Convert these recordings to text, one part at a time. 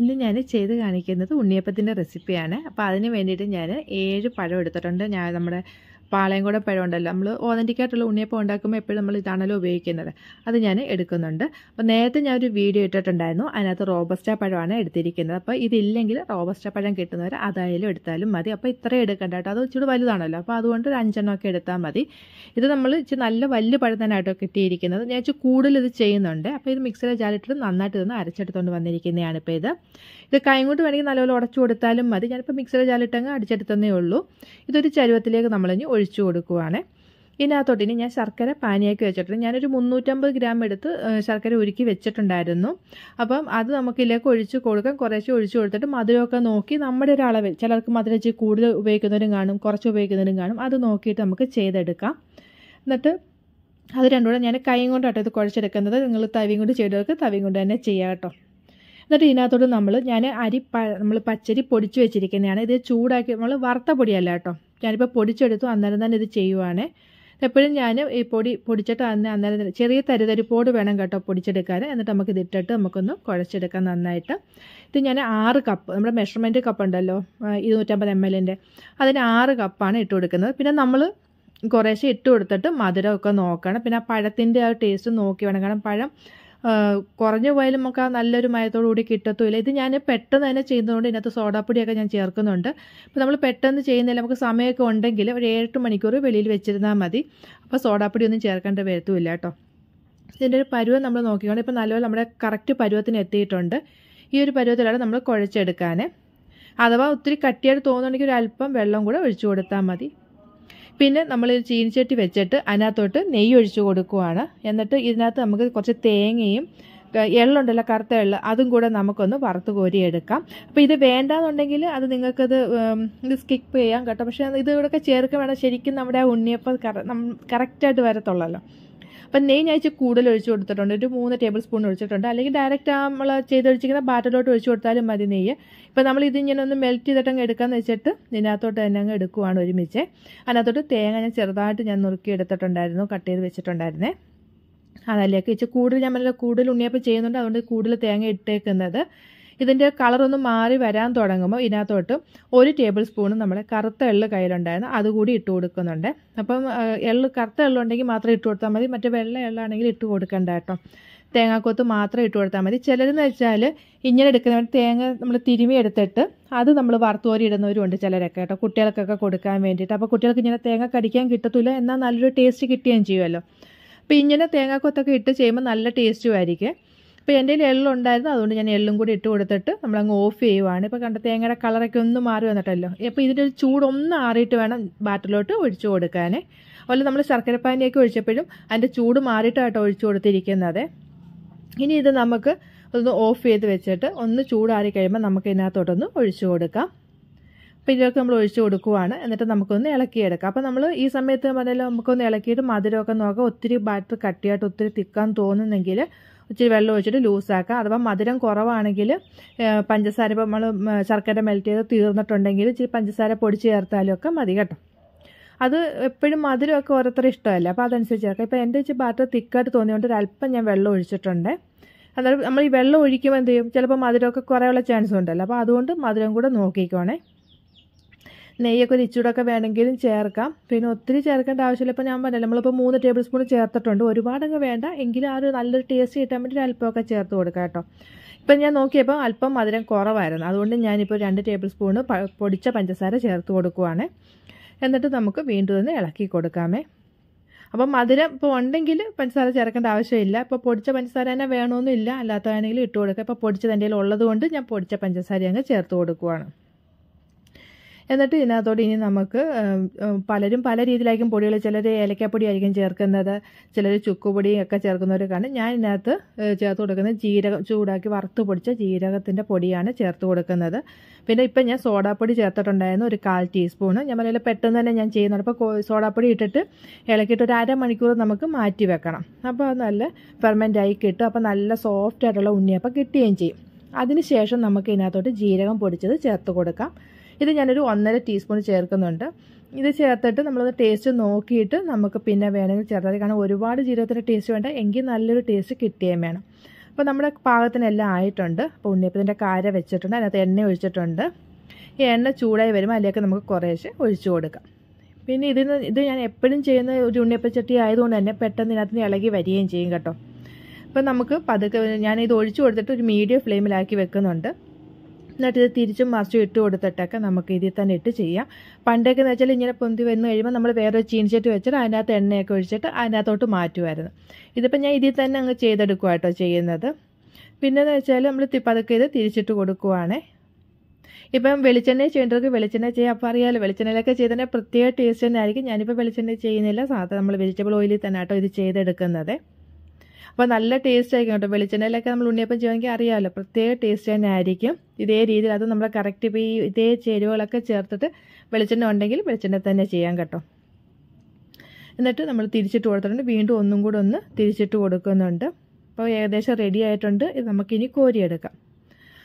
ഇന്ന് ഞാൻ ചെയ്ത് കാണിക്കുന്നത് ഉണ്ണിയപ്പത്തിൻ്റെ റെസിപ്പിയാണ് അപ്പോൾ അതിന് വേണ്ടിയിട്ട് ഞാൻ ഏഴ് പഴം എടുത്തിട്ടുണ്ട് ഞാൻ നമ്മുടെ പാളയം കൂടെ പഴമുണ്ടല്ലോ നമ്മൾ ഓതൻറ്റിക്കായിട്ടുള്ള ഉണ്ണിയപ്പം ഉണ്ടാക്കുമ്പോൾ എപ്പോഴും നമ്മൾ ഇതാണല്ലോ ഉപയോഗിക്കുന്നത് അത് ഞാൻ എടുക്കുന്നുണ്ട് അപ്പോൾ നേരത്തെ ഞാൻ ഒരു വീഡിയോ ഇട്ടിട്ടുണ്ടായിരുന്നു അതിനകത്ത് റോബസ്റ്റ പഴമാണ് എടുത്തിരിക്കുന്നത് അപ്പോൾ ഇതില്ലെങ്കിൽ റോബസ്റ്റ പഴം കിട്ടുന്നവർ അതായാലും എടുത്താലും മതി അപ്പോൾ ഇത്രയും എടുക്കേണ്ട കേട്ടോ അത് ഇച്ചിരി വലുതാണല്ലോ അപ്പോൾ അതുകൊണ്ട് ഒരു അഞ്ചെണ്ണമൊക്കെ എടുത്താൽ മതി ഇത് നമ്മൾ ഇച്ചിരി നല്ല വലിയ പഴം തന്നെയായിട്ടോ കിട്ടിയിരിക്കുന്നത് ഞാൻ ഇച്ചിരി കൂടുതൽ ഇത് ചെയ്യുന്നുണ്ട് അപ്പോൾ ഇത് മിക്സിയിലെ ജാലിട്ടിട്ട് നന്നായിട്ട് ഇതൊന്ന് അരച്ചെടുത്തുകൊണ്ട് വന്നിരിക്കുന്നതാണ് ഇപ്പോൾ ഇത് ഇത് കൈ കൊണ്ട് വേണമെങ്കിൽ നല്ലപോലെ ഉടച്ചു കൊടുത്താലും മതി ഞാനിപ്പോൾ മിക്സിയിലെ ജാലിട്ടങ്ങ് അടിച്ചെടുത്തന്നേ ഉള്ളൂ ഇതൊരു ചരുവത്തിലേക്ക് നമ്മളിനി ഒഴിച്ചു കൊടുക്കുവാണ് ഇതിനകത്തോട്ട് ഇനി ഞാൻ ശർക്കര പാനിയാക്കി വെച്ചിട്ടുണ്ട് ഞാനൊരു മുന്നൂറ്റമ്പത് ഗ്രാം എടുത്ത് ശർക്കര ഉരുക്കി വെച്ചിട്ടുണ്ടായിരുന്നു അപ്പം അത് നമുക്കിതിലേക്ക് ഒഴിച്ച് കൊടുക്കാം കുറേശ്ശെ ഒഴിച്ച് കൊടുത്തിട്ട് മധുരമൊക്കെ നോക്കി നമ്മുടെ ഒരു അളവിൽ ചിലർക്ക് മധുര വെച്ച് കൂടുതൽ ഉപയോഗിക്കുന്നവരും കാണും കുറച്ച് ഉപയോഗിക്കുന്നവരും കാണും അത് നോക്കിയിട്ട് നമുക്ക് ചെയ്തെടുക്കാം എന്നിട്ട് അത് രണ്ടുകൂടെ ഞാൻ കൈ കൊണ്ടാട്ടോ ഇത് കുഴച്ചെടുക്കുന്നത് നിങ്ങൾ തവിയും കൊണ്ട് ചെയ്തവർക്ക് തവിയും കൊണ്ട് തന്നെ ചെയ്യാം കേട്ടോ എന്നിട്ട് ഇതിനകത്തോട്ട് നമ്മൾ ഞാൻ അരി നമ്മൾ പച്ചരി പൊടിച്ച് വെച്ചിരിക്കുന്നതാണ് ഇത് ചൂടാക്കി നമ്മൾ വറുത്ത പൊടിയല്ല കേട്ടോ ഞാനിപ്പോൾ പൊടിച്ചെടുത്തു അന്നേരം തന്നെ ഇത് ചെയ്യുവാണ് എപ്പോഴും ഞാൻ ഈ പൊടി പൊടിച്ചിട്ട് അന്ന് അന്നേരം ചെറിയ തരിതരിപ്പോട് വേണം കേട്ടോ പൊടിച്ചെടുക്കാൻ എന്നിട്ട് നമുക്ക് ഇതിട്ടിട്ട് നമുക്കൊന്ന് കുഴച്ചെടുക്കാം നന്നായിട്ട് ഇത് ഞാൻ ആറ് കപ്പ് നമ്മുടെ മെഷർമെൻറ്റ് കപ്പ് ഉണ്ടല്ലോ ഇരുന്നൂറ്റമ്പത് എം എല്ലിൻ്റെ അതിന് ആറ് കപ്പാണ് ഇട്ട് കൊടുക്കുന്നത് പിന്നെ നമ്മൾ കുറേശ്ശെ ഇട്ട് കൊടുത്തിട്ട് മധുരമൊക്കെ നോക്കണം പിന്നെ ആ പഴത്തിൻ്റെ ആ ടേസ്റ്റ് നോക്കി വേണം കാരണം പഴം കുറഞ്ഞു പോയാലും നമുക്ക് ആ നല്ലൊരു മയത്തോടുകൂടി കൂടി കിട്ടത്തുമില്ല ഇത് ഞാൻ പെട്ടെന്ന് തന്നെ ചെയ്യുന്നതുകൊണ്ട് ഇതിനകത്ത് സോഡാപ്പൊടിയൊക്കെ ഞാൻ ചേർക്കുന്നുണ്ട് അപ്പോൾ നമ്മൾ പെട്ടെന്ന് ചെയ്യുന്നില്ല നമുക്ക് സമയമൊക്കെ ഉണ്ടെങ്കിൽ ഒരു ഏഴെട്ട് മണിക്കൂർ വെളിയിൽ വെച്ചിരുന്നാൽ മതി അപ്പോൾ സോഡാപ്പൊടി ഒന്നും ചേർക്കേണ്ട വരത്തുമില്ല കേട്ടോ ഇതിൻ്റെ ഒരു പരുവം നമ്മൾ നോക്കിക്കൊണ്ട് ഇപ്പോൾ നല്ലപോലെ നമ്മുടെ കറക്റ്റ് പരുവത്തിന് എത്തിയിട്ടുണ്ട് ഈ ഒരു പരുവത്തിലാണ് നമ്മൾ കുഴച്ചെടുക്കാൻ അഥവാ ഒത്തിരി കട്ടിയായിട്ട് തോന്നുന്നുണ്ടെങ്കിൽ ഒരു അല്പം വെള്ളം കൂടെ ഒഴിച്ചു കൊടുത്താൽ മതി പിന്നെ നമ്മൾ ഒരു ചീനിച്ചട്ടി വെച്ചിട്ട് അതിനകത്തോട്ട് നെയ്യ് ഒഴിച്ചു കൊടുക്കുവാണ് എന്നിട്ട് ഇതിനകത്ത് നമുക്ക് കുറച്ച് തേങ്ങയും എള്ളുണ്ടല്ലോ കറുത്ത എള്ള് അതും കൂടെ നമുക്കൊന്ന് വറുത്ത് കോരിയെടുക്കാം അപ്പോൾ ഇത് വേണ്ടാന്നുണ്ടെങ്കിൽ അത് നിങ്ങൾക്കത് ഇത് സ്കിപ്പ് ചെയ്യാം കേട്ടോ പക്ഷേ ഇത് ഇവിടെയൊക്കെ ചേർക്കുക ശരിക്കും നമ്മുടെ ആ ഉണ്ണിയപ്പം കറ കറക്റ്റായിട്ട് വരത്തുള്ളല്ലോ അപ്പം നെയ്യ് ഞാൻ ഇച്ചിരി കൂടുതൽ ഒഴിച്ച് കൊടുത്തിട്ടുണ്ട് ഒരു മൂന്ന് ടേബിൾ സ്പൂൺ ഒഴിച്ചിട്ടുണ്ട് അല്ലെങ്കിൽ ഡയറക്റ്റ് നമ്മൾ ചെയ്തൊഴിച്ചിരിക്കുന്ന ബാറ്ററിലോട്ട് ഒഴിച്ച് കൊടുത്താലും മതി നെയ്യ് ഇപ്പം നമ്മൾ ഇങ്ങനെ ഒന്ന് മെൽറ്റ് ചെയ്തിട്ട് അങ്ങ് എടുക്കാമെന്ന് വെച്ചിട്ട് ഇതിനകത്തോട്ട് തന്നെ അങ്ങ് എടുക്കുവാണ് ഒരുമിച്ച് അതിനകത്തോട്ട് തേങ്ങ ഞാൻ ചെറുതായിട്ട് ഞാൻ നുറുക്കി എടുത്തിട്ടുണ്ടായിരുന്നു കട്ട് ചെയ്ത് വെച്ചിട്ടുണ്ടായിരുന്നേ അതല്ലേക്ക് ഇച്ചിരി കൂടുതൽ ഞാൻ നല്ല കൂടുതൽ ഉണ്ണിയപ്പം ചെയ്യുന്നുണ്ട് അതുകൊണ്ട് കൂടുതൽ തേങ്ങ ഇട്ടേക്കുന്നത് ഇതിൻ്റെ കളറൊന്ന് മാറി വരാൻ തുടങ്ങുമ്പോൾ ഇതിനകത്തോട്ട് ഒരു ടേബിൾ സ്പൂൺ നമ്മൾ കറുത്ത എള്ള് കയ്യിലുണ്ടായിരുന്നു അതുകൂടി ഇട്ട് കൊടുക്കുന്നുണ്ട് അപ്പം എള്ള് കറുത്ത എള്ളുണ്ടെങ്കിൽ മാത്രം ഇട്ട് കൊടുത്താൽ മതി മറ്റേ വെള്ള എള്ളാണെങ്കിൽ ഇട്ട് കൊടുക്കണ്ട കേട്ടോ തേങ്ങാക്കൊത്ത് മാത്രം ഇട്ട് കൊടുത്താൽ മതി ചിലരെന്ന് വെച്ചാൽ ഇങ്ങനെ എടുക്കുന്ന തേങ്ങ നമ്മൾ തിരുമി എടുത്തിട്ട് അത് നമ്മൾ വറുത്തോരി ഇടുന്നവരുണ്ട് ചിലരൊക്കെ കേട്ടോ കുട്ടികൾക്കൊക്കെ കൊടുക്കാൻ വേണ്ടിയിട്ട് അപ്പോൾ കുട്ടികൾക്ക് ഇങ്ങനെ തേങ്ങ കടിക്കാൻ കിട്ടത്തില്ല എന്നാൽ നല്ലൊരു ടേസ്റ്റ് കിട്ടുകയും ചെയ്യുമല്ലോ അപ്പോൾ ഇങ്ങനെ തേങ്ങാക്കൊത്തൊക്കെ ഇട്ട് ചെയ്യുമ്പോൾ നല്ല ടേസ്റ്റുമായിരിക്കും ആയിരിക്കും അപ്പോൾ എൻ്റെ കയ്യിൽ എള്ളുണ്ടായിരുന്നു അതുകൊണ്ട് ഞാൻ എള്ളും കൂടി ഇട്ട് കൊടുത്തിട്ട് നമ്മളങ്ങ് ഓഫ് ചെയ്യുവാണ് ഇപ്പോൾ കണ്ട തേങ്ങയുടെ കളറൊക്കെ ഒന്ന് മാറി വന്നിട്ടല്ലോ അപ്പോൾ ഇതിൻ്റെ ഒരു ചൂടൊന്ന് ആറിയിട്ട് വേണം ബാറ്റിലോട്ട് ഒഴിച്ചു കൊടുക്കാൻ അതുപോലെ നമ്മൾ ശർക്കരപ്പാനിയൊക്കെ ഒഴിച്ചപ്പോഴും അതിൻ്റെ ചൂട് മാറിയിട്ടായിട്ട് ഒഴിച്ചു കൊടുത്തിരിക്കുന്നത് ഇനി ഇത് നമുക്ക് ഒന്ന് ഓഫ് ചെയ്ത് വെച്ചിട്ട് ഒന്ന് ചൂടാറി കഴിയുമ്പോൾ നമുക്ക് ഇതിനകത്തോട്ടൊന്ന് ഒഴിച്ചു കൊടുക്കാം അപ്പോൾ നമ്മൾ ഒഴിച്ച് കൊടുക്കുവാണ് എന്നിട്ട് നമുക്കൊന്ന് ഇളക്കിയെടുക്കാം അപ്പോൾ നമ്മൾ ഈ സമയത്ത് പറഞ്ഞാലും നമുക്കൊന്ന് ഇളക്കിയിട്ട് മധുരമൊക്കെ നോക്കാം ഒത്തിരി ബാറ്റർ കട്ടിയായിട്ട് ഒത്തിരി തിക്കാൻ തോന്നുന്നെങ്കിൽ ഇച്ചിരി വെള്ളം ഒഴിച്ചിട്ട് ലൂസാക്കുക അഥവാ മധുരം കുറവാണെങ്കിൽ പഞ്ചസാര ഇപ്പോൾ നമ്മൾ ശർക്കര മെൽറ്റ് ചെയ്ത് തീർന്നിട്ടുണ്ടെങ്കിൽ ഇച്ചിരി പഞ്ചസാര പൊടിച്ച് ചേർത്താലും ഒക്കെ മതി കേട്ടോ അത് എപ്പോഴും മധുരമൊക്കെ ഓരോരുത്തരും ഇഷ്ടമല്ല അപ്പോൾ അതനുസരിച്ച് ചേർക്കാം ഇപ്പോൾ എൻ്റെ ഇച്ചിരി ബാറ്റർ തിക്കായിട്ട് തോന്നിയതുകൊണ്ട് ഒരല്പം ഞാൻ വെള്ളം ഒഴിച്ചിട്ടുണ്ട് അന്നേരം നമ്മൾ ഈ വെള്ളം ഒഴിക്കുമ്പോൾ എന്ത് ചെയ്യും ചിലപ്പോൾ മധുരമൊക്കെ കുറേ ഉള്ള ചാൻസ് ഉണ്ടല്ലോ അപ്പോൾ അതുകൊണ്ട് മധുരം കൂടെ നോക്കിക്കോണേ നെയ്യൊക്കെ ഒരു ഇച്ചിടൊക്കെ വേണമെങ്കിലും ചേർക്കാം പിന്നെ ഒത്തിരി ചേർക്കേണ്ട ആവശ്യമില്ല ഇപ്പോൾ ഞാൻ പറഞ്ഞില്ല നമ്മളിപ്പോൾ മൂന്ന് ടേബിൾ സ്പൂൺ ചേർത്തിട്ടുണ്ട് ഒരുപാടങ്ങ് വേണ്ട എങ്കിലും ആ ഒരു നല്ലൊരു ടേസ്റ്റ് കിട്ടാൻ വേണ്ടി അല്പമൊക്കെ ചേർത്ത് കൊടുക്കാം കേട്ടോ ഇപ്പം ഞാൻ നോക്കിയപ്പോൾ അല്പം മധുരം കുറവായിരുന്നു അതുകൊണ്ട് ഞാനിപ്പോൾ രണ്ട് ടേബിൾ സ്പൂണ് പൊടിച്ച പഞ്ചസാര ചേർത്ത് കൊടുക്കുവാണ് എന്നിട്ട് നമുക്ക് വീണ്ടും ഒന്ന് ഇളക്കി കൊടുക്കാമേ അപ്പം മധുരം ഇപ്പോൾ ഉണ്ടെങ്കിൽ പഞ്ചസാര ചേർക്കേണ്ട ആവശ്യമില്ല ഇപ്പോൾ പൊടിച്ച പഞ്ചസാര തന്നെ വേണമെന്നില്ല അല്ലാത്തതാണെങ്കിലും ഇട്ട് കൊടുക്കുക ഇപ്പോൾ പൊടിച്ചത് ഉള്ളത് കൊണ്ട് ഞാൻ പൊടിച്ച പഞ്ചസാര അങ്ങ് ചേർത്ത് കൊടുക്കുവാണ് എന്നിട്ട് ഇതിനകത്തോട് ഇനി നമുക്ക് പലരും പല രീതിയിലായിരിക്കും പൊടികൾ ചിലർ ഏലക്കാപ്പൊടി ആയിരിക്കും ചേർക്കുന്നത് ചിലർ ചുക്കുപൊടി ഒക്കെ ചേർക്കുന്നവർ കാണും ഞാൻ ഇതിനകത്ത് ചേർത്ത് കൊടുക്കുന്നത് ജീരകം ചൂടാക്കി വറുത്ത് പൊടിച്ച ജീരകത്തിൻ്റെ പൊടിയാണ് ചേർത്ത് കൊടുക്കുന്നത് പിന്നെ ഇപ്പം ഞാൻ സോഡാപ്പൊടി ചേർത്തിട്ടുണ്ടായിരുന്നു ഒരു കാൽ ടീസ്പൂണ് ഞാൻ പറയുന്നത് പെട്ടെന്ന് തന്നെ ഞാൻ ചെയ്യുന്നുണ്ട് അപ്പോൾ സോഡാപ്പൊടി ഇട്ടിട്ട് ഇളക്കിയിട്ട് ഒരു അരമണിക്കൂർ നമുക്ക് മാറ്റി വെക്കണം അപ്പോൾ നല്ല ഫെർമെൻറ്റായി കിട്ടും അപ്പോൾ നല്ല സോഫ്റ്റ് ആയിട്ടുള്ള ഉണ്ണിയപ്പം കിട്ടുകയും ചെയ്യും അതിനുശേഷം നമുക്ക് ഇതിനകത്തോട്ട് ജീരകം പൊടിച്ചത് ചേർത്ത് കൊടുക്കാം ഇത് ഞാനൊരു ഒന്നര ടീസ്പൂൺ ചേർക്കുന്നുണ്ട് ഇത് ചേർത്തിട്ട് നമ്മളത് ടേസ്റ്റ് നോക്കിയിട്ട് നമുക്ക് പിന്നെ വേണമെങ്കിൽ ചേർത്താൽ കാരണം ഒരുപാട് ജീരകത്തിൻ്റെ ടേസ്റ്റ് വേണ്ട എങ്കിൽ നല്ലൊരു ടേസ്റ്റ് കിട്ടുകയും വേണം അപ്പോൾ നമ്മുടെ പാകത്തിനെല്ലാം ആയിട്ടുണ്ട് അപ്പോൾ ഉണ്ണിയപ്പത്തിൻ്റെ കാര വെച്ചിട്ടുണ്ട് അതിനകത്ത് എണ്ണ ഒഴിച്ചിട്ടുണ്ട് ഈ എണ്ണ ചൂടായി വരുമ്പോൾ അതിലേക്ക് നമുക്ക് കുറേശ്ശെ ഒഴിച്ചു കൊടുക്കാം പിന്നെ നിന്ന് ഇത് ഞാൻ എപ്പോഴും ചെയ്യുന്ന ഒരു ഉണ്ണിയപ്പച്ചട്ടി ആയതുകൊണ്ട് തന്നെ പെട്ടെന്ന് ഇതിനകത്ത് ഇളകി വരികയും ചെയ്യും കേട്ടോ അപ്പം നമുക്ക് പതുക്കെ ഞാനിത് ഒഴിച്ചു കൊടുത്തിട്ട് ഒരു മീഡിയം ഫ്ലെയിമിലാക്കി വെക്കുന്നുണ്ട് എന്നിട്ട് തിരിച്ചും മറിച്ചും ഇട്ട് കൊടുത്തിട്ടൊക്കെ നമുക്ക് ഇതിൽ തന്നെ ഇട്ട് ചെയ്യാം പണ്ടൊക്കെ എന്ന് വെച്ചാൽ ഇങ്ങനെ പൊന്തി വന്നു കഴിയുമ്പോൾ നമ്മൾ വേറെ ചീനിച്ചിട്ട് വെച്ചിട്ട് അതിനകത്ത് എണ്ണയൊക്കെ ഒഴിച്ചിട്ട് അതിനകത്തോട്ട് മാറ്റുമായിരുന്നു ഇതിപ്പോൾ ഞാൻ ഇതിൽ തന്നെ അങ്ങ് ചെയ്തെടുക്കുക കേട്ടോ ചെയ്യുന്നത് പിന്നെയെന്ന് വെച്ചാൽ നമ്മൾ പതുക്കെ ഇത് തിരിച്ചിട്ട് കൊടുക്കുവാണേ ഇപ്പം വെളിച്ചെണ്ണ ചെയ്യേണ്ടവർക്ക് വെളിച്ചെണ്ണ ചെയ്യാം അപ്പോൾ അറിയാമല്ലോ വെളിച്ചെണ്ണയിലൊക്കെ ചെയ്തതന്നെ പ്രത്യേക ടേസ്റ്റ് തന്നെ ആയിരിക്കും ഞാനിപ്പോൾ വെളിച്ചെണ്ണ ചെയ്യുന്നില്ല സാധാരണ നമ്മൾ വെജിറ്റബിൾ ഓയിലിൽ തന്നെ കേട്ടോ ഇത് ചെയ്തെടുക്കുന്നത് അപ്പോൾ നല്ല ടേസ്റ്റ് ആയിരിക്കും കേട്ടോ വെളിച്ചെണ്ണയിലൊക്കെ നമ്മൾ ഉണ്ണിയപ്പം ചെയ്യുമെങ്കിൽ അറിയാമല്ലോ പ്രത്യേക ടേസ്റ്റ് തന്നെ ആയിരിക്കും ഇതേ രീതിയിൽ അത് നമ്മൾ കറക്റ്റ് ഇപ്പോൾ ഈ ഇതേ ചേരുവകളൊക്കെ ചേർത്തിട്ട് വെളിച്ചെണ്ണ ഉണ്ടെങ്കിൽ വെളിച്ചെണ്ണ തന്നെ ചെയ്യാം കേട്ടോ എന്നിട്ട് നമ്മൾ തിരിച്ചിട്ട് കൊടുത്തിട്ടുണ്ട് വീണ്ടും ഒന്നും കൂടെ ഒന്ന് തിരിച്ചിട്ട് കൊടുക്കുന്നുണ്ട് അപ്പോൾ ഏകദേശം റെഡി ആയിട്ടുണ്ട് ഇത് നമുക്കിനി കോരിയെടുക്കാം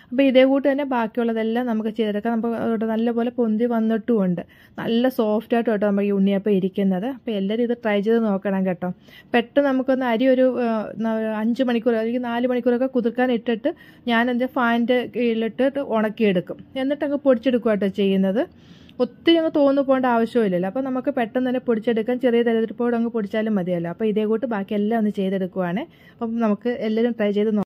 അപ്പോൾ ഇതേ കൂട്ട് തന്നെ ബാക്കിയുള്ളതെല്ലാം നമുക്ക് ചെയ്തെടുക്കാം നമുക്ക് നല്ലപോലെ പൊന്തി വന്നിട്ടുമുണ്ട് നല്ല സോഫ്റ്റായിട്ട് കേട്ടോ നമുക്ക് ഈ ഉണ്ണിയപ്പം ഇരിക്കുന്നത് അപ്പോൾ എല്ലാവരും ഇത് ട്രൈ ചെയ്ത് നോക്കണം കേട്ടോ പെട്ടെന്ന് നമുക്കൊന്ന് അരി ഒരു അഞ്ച് മണിക്കൂർ അല്ലെങ്കിൽ നാല് മണിക്കൂറൊക്കെ കുതിർക്കാൻ ഇട്ടിട്ട് ഞാൻ എൻ്റെ ഫാനിൻ്റെ കീഴിലിട്ടിട്ട് ഉണക്കിയെടുക്കും എന്നിട്ട് അങ്ങ് പൊടിച്ചെടുക്കുക കേട്ടോ ചെയ്യുന്നത് ഒത്തിരി അങ്ങ് തോന്നു പോകേണ്ട ആവശ്യമില്ലല്ലോ അപ്പോൾ നമുക്ക് പെട്ടെന്ന് തന്നെ പൊടിച്ചെടുക്കാൻ ചെറിയ തരത്തിൽ പോയിട്ട് അങ്ങ് പൊടിച്ചാലും മതിയല്ലോ അപ്പോൾ ഇതേ കൂട്ട് ബാക്കി എല്ലാം ഒന്ന് ചെയ്തെടുക്കുവാണ് അപ്പം നമുക്ക് എല്ലാവരും ട്രൈ ചെയ്ത്